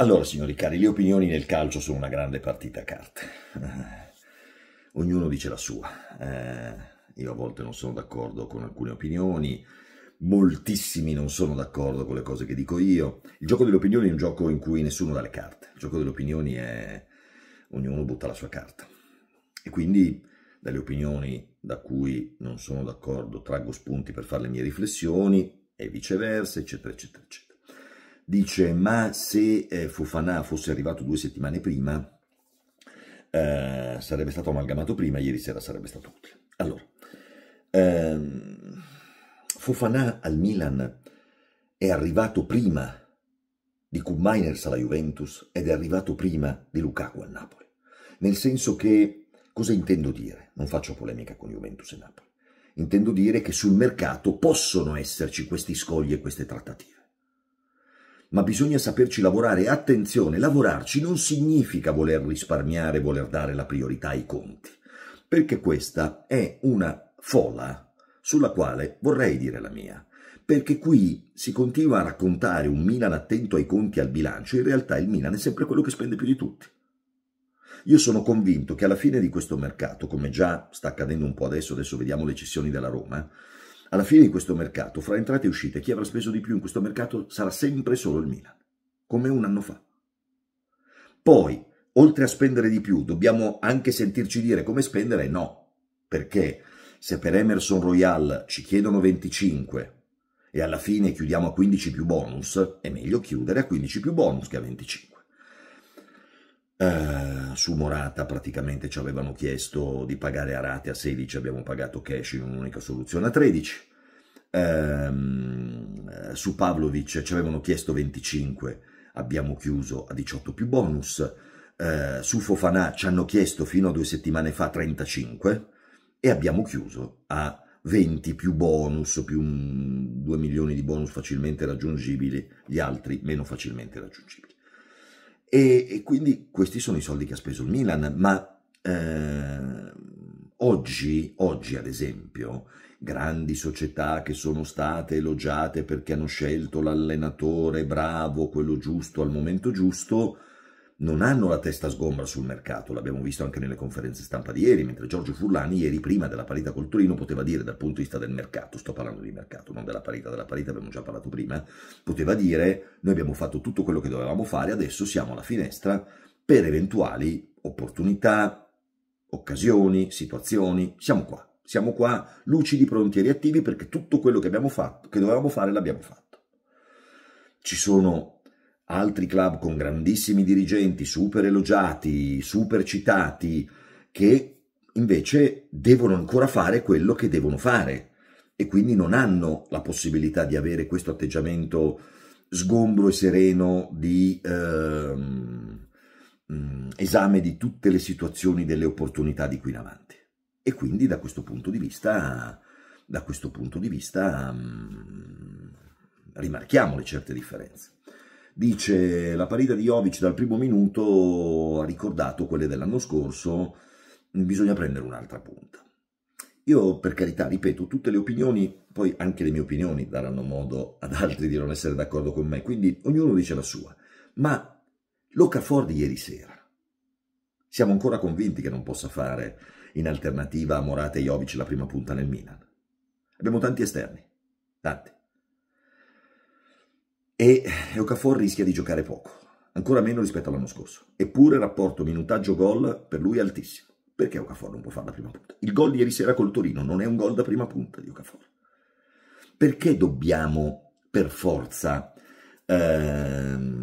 Allora, signori cari, le opinioni nel calcio sono una grande partita a carte. Ognuno dice la sua. Eh, io a volte non sono d'accordo con alcune opinioni, moltissimi non sono d'accordo con le cose che dico io. Il gioco delle opinioni è un gioco in cui nessuno dà le carte. Il gioco delle opinioni è ognuno butta la sua carta. E quindi dalle opinioni da cui non sono d'accordo traggo spunti per fare le mie riflessioni e viceversa, eccetera, eccetera, eccetera dice ma se eh, Fofana fosse arrivato due settimane prima, eh, sarebbe stato amalgamato prima, ieri sera sarebbe stato utile. Allora, ehm, Fofana al Milan è arrivato prima di Kumainers alla Juventus ed è arrivato prima di Lukaku al Napoli. Nel senso che, cosa intendo dire? Non faccio polemica con Juventus e Napoli. Intendo dire che sul mercato possono esserci questi scogli e queste trattative ma bisogna saperci lavorare. Attenzione, lavorarci non significa voler risparmiare, voler dare la priorità ai conti, perché questa è una folla sulla quale vorrei dire la mia. Perché qui si continua a raccontare un Milan attento ai conti e al bilancio, in realtà il Milan è sempre quello che spende più di tutti. Io sono convinto che alla fine di questo mercato, come già sta accadendo un po' adesso, adesso vediamo le cessioni della Roma, alla fine di questo mercato, fra entrate e uscite, chi avrà speso di più in questo mercato sarà sempre solo il Milan, come un anno fa. Poi, oltre a spendere di più, dobbiamo anche sentirci dire come spendere? No, perché se per Emerson Royal ci chiedono 25 e alla fine chiudiamo a 15 più bonus, è meglio chiudere a 15 più bonus che a 25. Uh, su Morata praticamente ci avevano chiesto di pagare a rate a 16, abbiamo pagato cash in un'unica soluzione a 13. Uh, ehm, eh, su Pavlovic ci avevano chiesto 25, abbiamo chiuso a 18 più bonus. Uh, su Fofanà ci hanno chiesto fino a due settimane fa 35 e abbiamo chiuso a 20 più bonus, più 2 milioni di bonus facilmente raggiungibili, gli altri meno facilmente raggiungibili. E, e, quindi questi sono i soldi che ha speso il Milan, ma eh, oggi, oggi ad esempio, grandi società che sono state elogiate perché hanno scelto l'allenatore bravo, quello giusto al momento giusto, non hanno la testa sgombra sul mercato, l'abbiamo visto anche nelle conferenze stampa di ieri, mentre Giorgio Furlani ieri prima della parità col Torino poteva dire dal punto di vista del mercato, sto parlando di mercato, non della parità, della parità abbiamo già parlato prima, poteva dire noi abbiamo fatto tutto quello che dovevamo fare, adesso siamo alla finestra per eventuali opportunità, occasioni, situazioni, siamo qua, siamo qua lucidi, pronti e reattivi perché tutto quello che abbiamo fatto, che dovevamo fare l'abbiamo fatto. Ci sono altri club con grandissimi dirigenti, super elogiati, super citati, che invece devono ancora fare quello che devono fare e quindi non hanno la possibilità di avere questo atteggiamento sgombro e sereno di ehm, mm, esame di tutte le situazioni delle opportunità di qui in avanti. E quindi da questo punto di vista, da questo punto di vista, mm, rimarchiamo le certe differenze. Dice la parità di Jovic dal primo minuto ha ricordato quelle dell'anno scorso, bisogna prendere un'altra punta. Io per carità, ripeto, tutte le opinioni, poi anche le mie opinioni daranno modo ad altri di non essere d'accordo con me, quindi ognuno dice la sua. Ma Locafor di ieri sera, siamo ancora convinti che non possa fare in alternativa a Morata e Jovic la prima punta nel Milan. Abbiamo tanti esterni, tanti e Okafor rischia di giocare poco, ancora meno rispetto all'anno scorso. Eppure il rapporto minutaggio-gol per lui è altissimo. Perché Okafor non può fare la prima punta? Il gol di ieri sera col Torino non è un gol da prima punta di Okafor. Perché dobbiamo per forza ehm,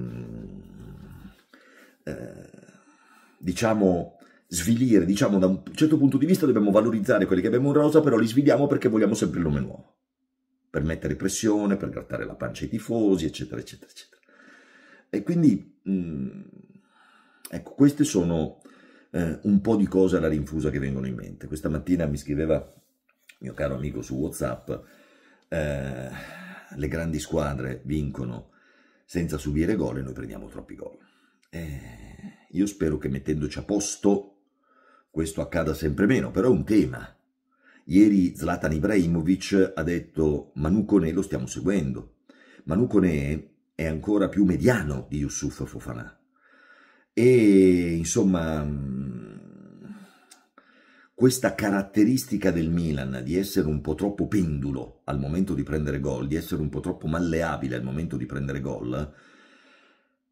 eh, diciamo svilire, diciamo da un certo punto di vista dobbiamo valorizzare quelli che abbiamo in rosa, però li sviliamo perché vogliamo sempre il nome nuovo per mettere pressione, per grattare la pancia ai tifosi, eccetera, eccetera, eccetera. E quindi, mh, mm, ecco, queste sono eh, un po' di cose alla rinfusa che vengono in mente. Questa mattina mi scriveva mio caro amico su WhatsApp, eh, le grandi squadre vincono senza subire gol e noi prendiamo troppi gol. Eh, io spero che mettendoci a posto questo accada sempre meno, però è un tema Ieri Zlatan Ibrahimovic ha detto Manu Kone lo stiamo seguendo. Manu Kone è ancora più mediano di Yusuf Fofana. E insomma, mm, questa caratteristica del Milan di essere un po' troppo pendulo al momento di prendere gol, di essere un po' troppo malleabile al momento di prendere gol,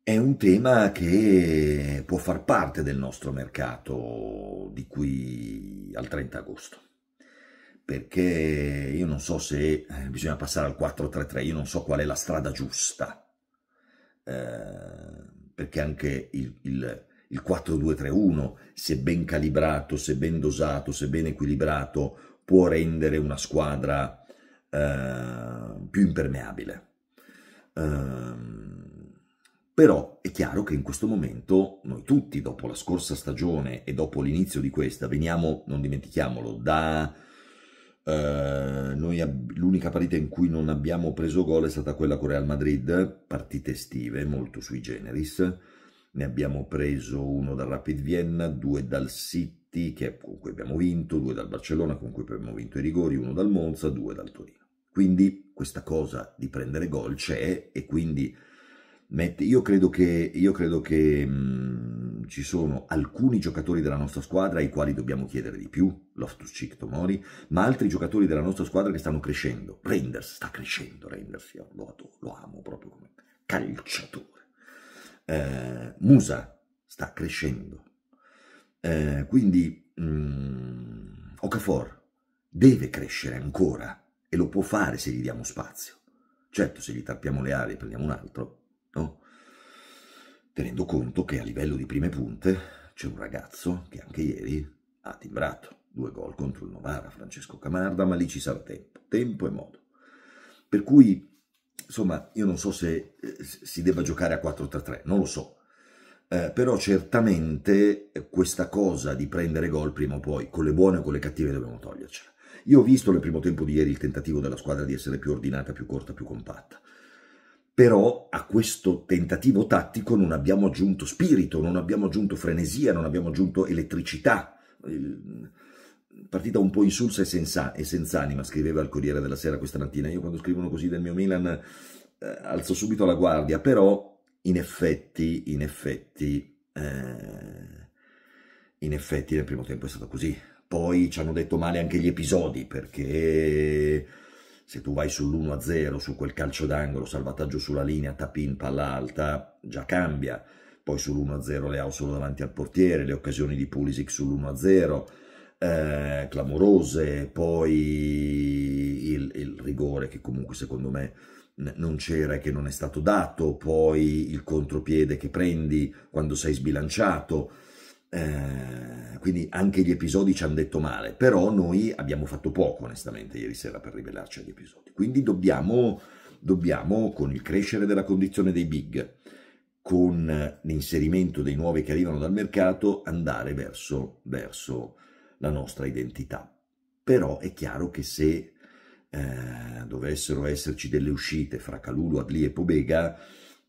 è un tema che può far parte del nostro mercato di qui al 30 agosto perché io non so se eh, bisogna passare al 433, io non so qual è la strada giusta, eh, perché anche il, il, il 4231, se ben calibrato, se ben dosato, se ben equilibrato, può rendere una squadra eh, più impermeabile. Eh, però è chiaro che in questo momento noi tutti, dopo la scorsa stagione e dopo l'inizio di questa, veniamo, non dimentichiamolo, da eh, ab- l'unica partita in cui non abbiamo preso gol è stata quella con Real Madrid, partite estive, molto sui generis. Ne abbiamo preso uno dal Rapid Vienna, due dal City, che, con cui abbiamo vinto, due dal Barcellona, con cui abbiamo vinto i rigori, uno dal Monza, due dal Torino. Quindi questa cosa di prendere gol c'è e quindi mette, io credo che, io credo che mh, ci sono alcuni giocatori della nostra squadra ai quali dobbiamo chiedere di più, Loftus Cheek Tomori, ma altri giocatori della nostra squadra che stanno crescendo. Renders sta crescendo, Renders, io lo, adoro, lo amo proprio come calciatore. Eh, Musa sta crescendo. Eh, quindi mh, mm, Okafor deve crescere ancora e lo può fare se gli diamo spazio. Certo, se gli tappiamo le ali e prendiamo un altro, no? tenendo conto che a livello di prime punte c'è un ragazzo che anche ieri ha timbrato due gol contro il Novara, Francesco Camarda, ma lì ci sarà tempo, tempo e modo. Per cui, insomma, io non so se eh, si debba giocare a 4-3-3, non lo so. Eh, però certamente questa cosa di prendere gol prima o poi, con le buone o con le cattive, dobbiamo togliercela. Io ho visto nel primo tempo di ieri il tentativo della squadra di essere più ordinata, più corta, più compatta però a questo tentativo tattico non abbiamo aggiunto spirito, non abbiamo aggiunto frenesia, non abbiamo aggiunto elettricità. Partita un po' insulsa e senza, e senza scriveva il Corriere della Sera questa mattina. Io quando scrivono così del mio Milan eh, alzo subito la guardia, però in effetti, in effetti, eh, in effetti nel primo tempo è stato così. Poi ci hanno detto male anche gli episodi perché se tu vai sull'1-0, su quel calcio d'angolo, salvataggio sulla linea, tapin, palla alta, già cambia. Poi sull'1-0 le Leao solo davanti al portiere, le occasioni di Pulisic sull'1-0, eh, clamorose, poi il, il, rigore che comunque secondo me non c'era e che non è stato dato, poi il contropiede che prendi quando sei sbilanciato, eh, quindi anche gli episodi ci hanno detto male, però noi abbiamo fatto poco onestamente ieri sera per ribellarci agli episodi. Quindi dobbiamo, dobbiamo con il crescere della condizione dei big, con l'inserimento dei nuovi che arrivano dal mercato, andare verso, verso la nostra identità. Però è chiaro che se eh, dovessero esserci delle uscite fra Calulu, Adli e Pobega,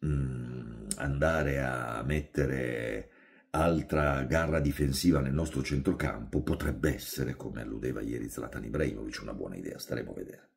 mh, mm, andare a mettere altra garra difensiva nel nostro centrocampo potrebbe essere, come alludeva ieri Zlatan Ibrahimovic, una buona idea, staremo a vedere.